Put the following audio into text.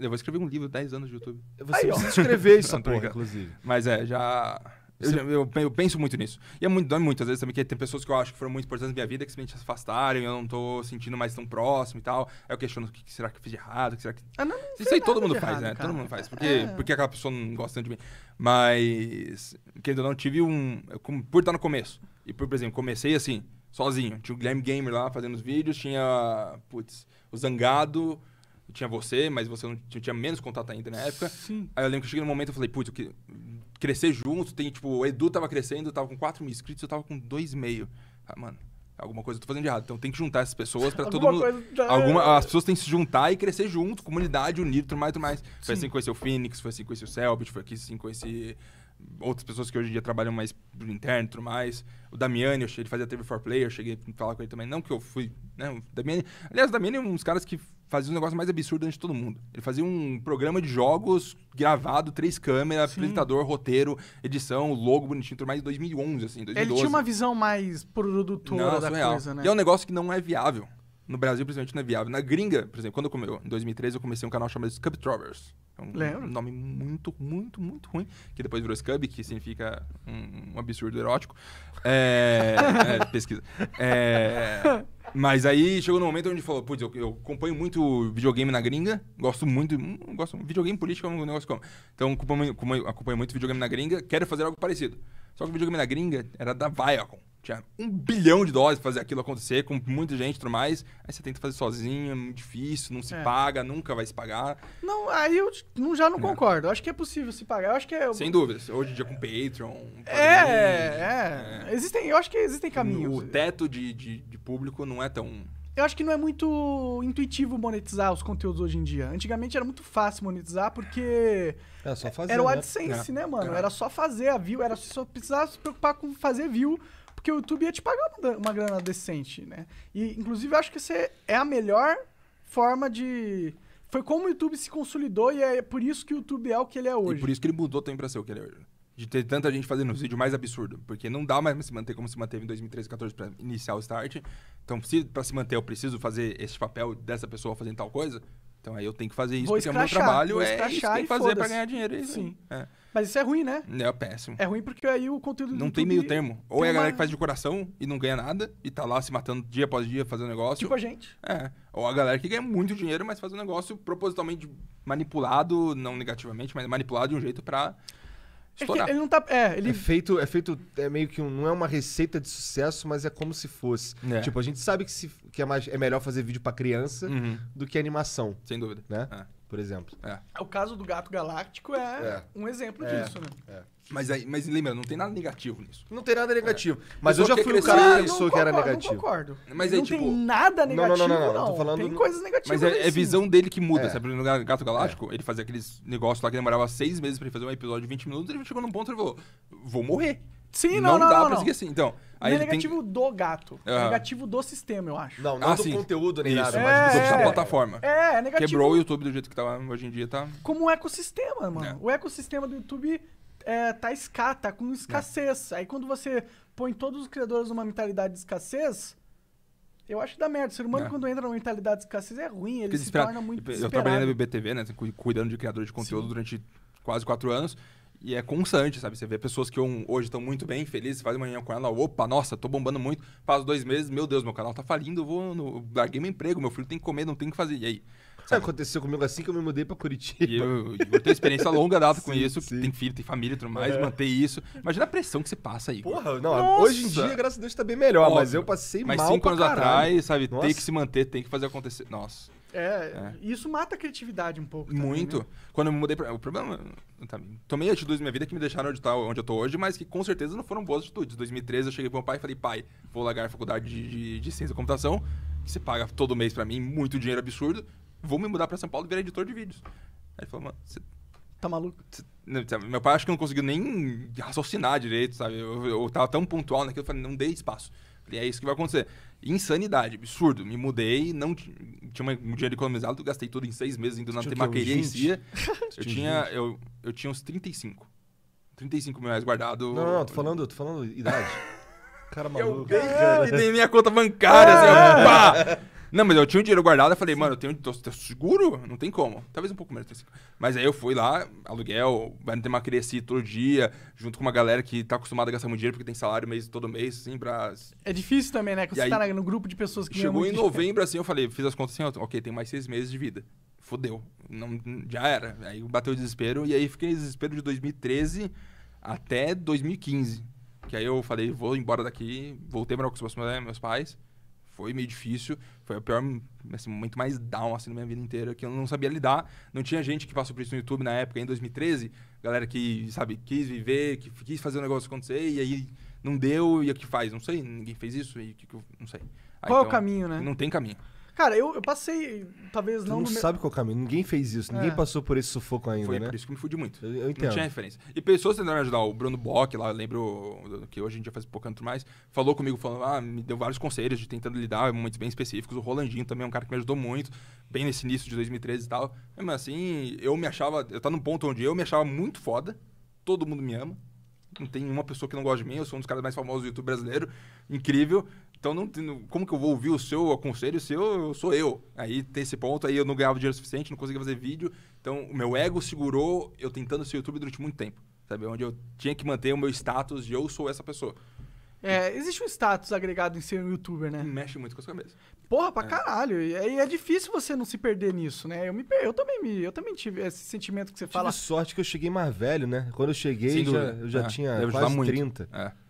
Eu vou escrever um livro, 10 anos de YouTube. Você Aí, precisa escrever isso, porra, inclusive. Mas é, já... Eu, eu, penso muito nisso. E é muito, dói muito, às vezes, também, que tem pessoas que eu acho que foram muito importantes na minha vida que simplesmente se afastaram, eu não tô sentindo mais tão próximo e tal. Aí eu questiono o que, será que eu fiz de errado, o que será que. Ah, não, não Isso aí todo mundo faz, errado, né? Cara. Todo mundo faz. Porque, é. porque aquela pessoa não gosta de mim. Mas, querendo ou não, tive um. Por estar no começo. E, por, por exemplo, comecei assim, sozinho. Tinha o Glam Gamer lá fazendo os vídeos, tinha. Putz, o Zangado tinha você, mas você não tinha menos contato ainda na época. Sim. Aí eu lembro que eu cheguei num momento e falei, putz, que crescer junto, tem, tipo, o Edu tava crescendo, eu tava com 4 mil inscritos, eu tava com 2,5. Ah, mano, alguma coisa eu tô fazendo de errado. Então tem que juntar essas pessoas pra todo mundo. Tá... Alguma, é. as pessoas têm que se juntar e crescer junto, comunidade, unir, tudo mais, tudo mais. Sim. Foi assim que conheci o Phoenix, foi assim que conheci o Selbit, foi assim que conheci outras pessoas que hoje em dia trabalham mais no interno e tudo mais. O Damiani, eu cheguei, ele fazia TV for Player, eu cheguei a falar com ele também. Não que eu fui, né? O Damiani, aliás, o Damiani é um dos caras que fazia um negócio mais absurdo de todo mundo. Ele fazia um programa de jogos gravado, três câmeras, Sim. apresentador, roteiro, edição, logo bonitinho, tudo mais, 2011, assim, 2012. Ele tinha uma visão mais produtora não, da surreal. coisa, né? E é um negócio que não é viável. No Brasil, principalmente, não é viável. Na gringa, por exemplo, quando eu, em 2013, eu comecei um canal chamado Scuptrobbers. É um Lembro. nome muito, muito, muito ruim, que depois virou Scub, que significa um, um absurdo erótico. É, é, pesquisa. É, mas aí chegou no momento onde falou, putz, eu, eu, acompanho muito videogame na gringa, gosto muito, hum, gosto, videogame político é um negócio como. Então acompanho, acompanho muito videogame na gringa, quero fazer algo parecido. Só que o videogame na gringa era da Viacom tinha um bilhão de doses pra fazer aquilo acontecer, com muita gente e tudo mais. Aí você tenta fazer sozinho, é muito difícil, não se é. paga, nunca vai se pagar. Não, aí eu não, já não, né? concordo. Eu acho que é possível se pagar. Eu acho que é... Sem dúvidas. Hoje em dia com Patreon. É, é, é, Existem, eu acho que existem caminhos. O teto de, de, de público não é tão eu acho que não é muito intuitivo monetizar os conteúdos hoje em dia. Antigamente era muito fácil monetizar porque. Era só fazer. Era o né? AdSense, né, né mano? É. Era só fazer a view, era só precisar se preocupar com fazer view porque o YouTube ia te pagar uma, uma grana decente, né? E, inclusive, eu acho que essa é a melhor forma de... Foi como o YouTube se consolidou e é por isso que o YouTube é o que ele é hoje. E por isso que ele mudou também pra ser o que ele é hoje. De ter tanta gente fazendo os vídeos mais absurdo. Porque não dá mais pra se manter como se manteve em 2013, 2014 pra iniciar o start. Então, se, pra se manter eu preciso fazer esse papel dessa pessoa fazendo tal coisa, então aí eu tenho que fazer isso, vou porque é o meu trabalho é isso que tem que fazer para ganhar dinheiro. É Sim. É. Mas isso é ruim, né? É péssimo. É ruim porque aí o conteúdo... Não tem meio termo. Ou é a galera uma... que faz de coração e não ganha nada e tá lá se matando dia após dia fazendo negócio. Tipo a gente. É. Ou a galera que ganha muito dinheiro, mas faz um negócio propositalmente manipulado, não negativamente, mas manipulado de um jeito para é Estourar. É ele não tá. É, ele... é feito, é feito é meio que um, não é uma receita de sucesso, mas é como se fosse. É. Tipo, a gente sabe que, se, que é, mais, é melhor fazer vídeo para criança uhum. do que animação. Sem dúvida. Né? É por exemplo. É. O caso do gato galáctico é, é. um exemplo é. disso, né? É. Mas, aí, mas lembra, não tem nada negativo nisso. Não tem nada negativo. É. Mas eu já fui o cara que ah, pensou que era negativo. Não concordo. Mas aí, é tipo... tem nada negativo, não. Não, não, não. não. Tô falando tem do... coisas negativas. Mas é, visão dele que muda. Sabe, no Gato Galáctico, ele fazia aqueles negócios lá que demorava seis meses pra ele fazer um episódio de 20 minutos. Ele chegou num ponto e falou: Vou morrer. Sim, não, não, não dá não, pra seguir assim. Então, Aí não é negativo tem... do gato. É. negativo do sistema, eu acho. Não, não ah, do sim. conteúdo nem Isso. nada, mas do é, da plataforma. É, é negativo. Quebrou o YouTube do jeito que tá hoje em dia, tá? Como um ecossistema, mano. É. O ecossistema do YouTube é, tá escata, tá com escassez. É. Aí quando você põe todos os criadores numa mentalidade de escassez, eu acho que dá merda. O ser humano, é. quando entra numa mentalidade de escassez, é ruim. Ele se torna muito Eu trabalhei na BBTV, né? Cuidando de criador de conteúdo Sim. durante quase quatro anos. E é constante, sabe? Você vê pessoas que hoje estão muito bem, felizes, faz uma reunião com ela, opa, nossa, tô bombando muito, faz dois meses, meu Deus, meu canal tá falindo, eu vou no, larguei meu emprego, meu filho tem que comer, não tem que fazer. E aí? Sabe? Aconteceu comigo assim que eu me mudei pra Curitiba. E eu, eu tenho experiência longa data com sim, isso, sim. tem filho, tem família e tudo mais, é. manter isso. Imagina a pressão que você passa aí. Porra, não, nossa. hoje em dia, graças a Deus, tá bem melhor, Óbvio. mas eu passei mas mal. Mas cinco anos caralho. atrás, sabe, nossa. tem que se manter, tem que fazer acontecer. Nossa. É, é, isso mata a criatividade um pouco. Também, Muito. Né? Quando eu me mudei para O problema. Tá, tomei atitudes na minha vida que me deixaram onde, tá, onde eu tô hoje, mas que com certeza não foram boas atitudes. Em 2013 eu cheguei pro meu pai e falei, pai, vou largar a faculdade de, de, de ciência da computação, que você paga todo mês para mim, muito dinheiro absurdo. Vou me mudar para São Paulo e virar editor de vídeos. Aí ele falou, mano, você. Tá maluco? Cê... Meu pai acho que não conseguiu nem raciocinar direito, sabe? Eu, eu, eu tava tão pontual naquilo, eu falei, não dei espaço. E é isso que vai acontecer. Insanidade, absurdo. Me mudei, não tinha um dinheiro economizado, gastei tudo em seis meses indo na temaqueria em si. eu, tinha, eu, eu tinha uns 35. 35 mil reais guardado. Não, não, tô falando, tô falando idade. Cara maluco. Eu, cara, minha conta bancária, ah! assim, pá! Não, mas eu tinha o dinheiro guardado, eu falei, mano, eu tenho, tô, tô seguro? Não tem como. Talvez um pouco menos. Mas aí eu fui lá, aluguel, vai ter uma cresci todo dia, junto com uma galera que tá acostumada a gastar muito dinheiro, porque tem salário mês, todo mês, assim, pra... É difícil também, né? Quando e você aí, tá no grupo de pessoas que... Chegou em novembro, assim, eu falei, fiz as contas assim, ok, tem mais seis meses de vida. Fodeu. Não, já era. Aí bateu o desespero, e aí fiquei em desespero de 2013 até 2015. Que aí eu falei, vou embora daqui, voltei para meus pais foi meio difícil. Foi o pior assim, momento mais down assim, na minha vida inteira, que eu não sabia lidar. Não tinha gente que passou por isso no YouTube na época, em 2013. Galera que, sabe, quis viver, que quis fazer o negócio acontecer, e aí não deu, e o que faz? Não sei, ninguém fez isso, e que, que eu, não sei. Aí, Qual então, é o então, caminho, né? Não tem caminho. Cara, eu, eu passei, talvez tu não. Não sabe meu... qual caminho, ninguém fez isso, ninguém é. passou por esse sufoco ainda. Foi né? por isso que me fudi muito. Eu, eu entendo. Não tinha referência. E pessoas tentaram ajudar. O Bruno Bock, lá, eu lembro que hoje a gente já faz pouco mais, falou comigo, falando, ah, me deu vários conselhos de tentando lidar, momentos bem específicos. O Rolandinho também é um cara que me ajudou muito, bem nesse início de 2013 e tal. Mas assim, eu me achava, eu tava tá num ponto onde eu me achava muito foda, todo mundo me ama, não tem uma pessoa que não gosta de mim, eu sou um dos caras mais famosos do YouTube brasileiro, incrível. Então, não, como que eu vou ouvir o seu aconselho se eu, eu sou eu? Aí tem esse ponto, aí eu não ganhava dinheiro suficiente, não conseguia fazer vídeo. Então, o meu ego segurou eu tentando ser YouTube durante muito tempo. Sabe? Onde eu tinha que manter o meu status de eu sou essa pessoa. É, existe um status agregado em ser um youtuber, né? Mexe muito com a sua cabeça. Porra, pra é. caralho. E é, é, difícil você não se perder nisso, né? Eu, me, eu, também, me, eu também tive esse sentimento que você eu fala. Tive sorte que eu cheguei mais velho, né? Quando eu cheguei, Sim, eu já, eu é. já tinha quase 30. Muito. É.